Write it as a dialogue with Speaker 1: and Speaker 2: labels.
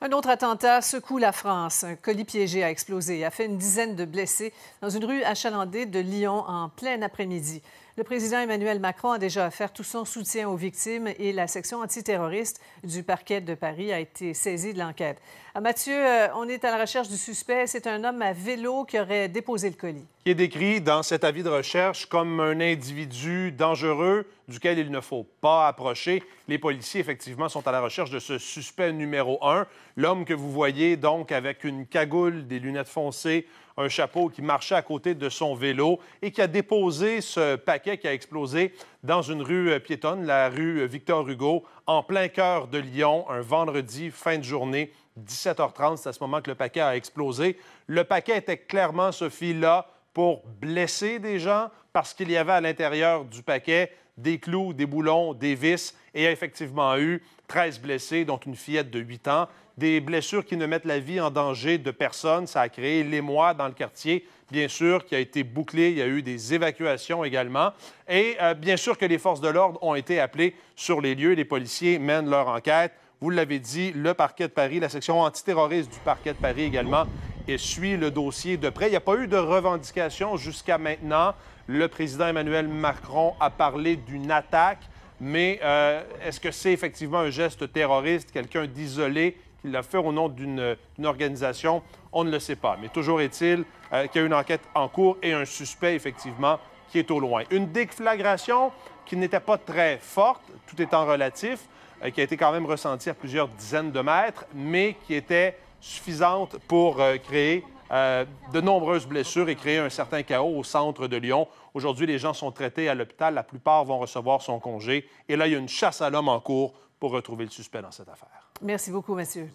Speaker 1: Un autre attentat secoue la France. Un colis piégé a explosé et a fait une dizaine de blessés dans une rue achalandée de Lyon en plein après-midi. Le président Emmanuel Macron a déjà offert tout son soutien aux victimes et la section antiterroriste du parquet de Paris a été saisie de l'enquête. Ah, Mathieu, euh, on est à la recherche du suspect. C'est un homme à vélo qui aurait déposé le colis.
Speaker 2: Qui est décrit dans cet avis de recherche comme un individu dangereux duquel il ne faut pas approcher. Les policiers, effectivement, sont à la recherche de ce suspect numéro un. L'homme que vous voyez, donc, avec une cagoule, des lunettes foncées, un chapeau qui marchait à côté de son vélo et qui a déposé ce paquet qui a explosé dans une rue euh, piétonne, la rue euh, Victor Hugo, en plein cœur de Lyon, un vendredi fin de journée, 17h30. C'est à ce moment que le paquet a explosé. Le paquet était clairement, Sophie, là, pour blesser des gens parce qu'il y avait à l'intérieur du paquet des clous, des boulons, des vis, et a effectivement eu 13 blessés, dont une fillette de 8 ans. Des blessures qui ne mettent la vie en danger de personne. Ça a créé l'émoi dans le quartier, bien sûr, qui a été bouclé. Il y a eu des évacuations également. Et euh, bien sûr que les forces de l'ordre ont été appelées sur les lieux. Les policiers mènent leur enquête. Vous l'avez dit, le parquet de Paris, la section antiterroriste du parquet de Paris également, et suit le dossier de près. Il n'y a pas eu de revendication jusqu'à maintenant. Le président Emmanuel Macron a parlé d'une attaque, mais euh, est-ce que c'est effectivement un geste terroriste, quelqu'un d'isolé qui l'a fait au nom d'une organisation? On ne le sait pas. Mais toujours est-il euh, qu'il y a une enquête en cours et un suspect, effectivement, qui est au loin. Une déflagration qui n'était pas très forte, tout étant relatif, euh, qui a été quand même ressentie à plusieurs dizaines de mètres, mais qui était suffisante pour euh, créer euh, de nombreuses blessures et créer un certain chaos au centre de Lyon. Aujourd'hui, les gens sont traités à l'hôpital. La plupart vont recevoir son congé. Et là, il y a une chasse à l'homme en cours pour retrouver le suspect dans cette affaire.
Speaker 1: Merci beaucoup, monsieur.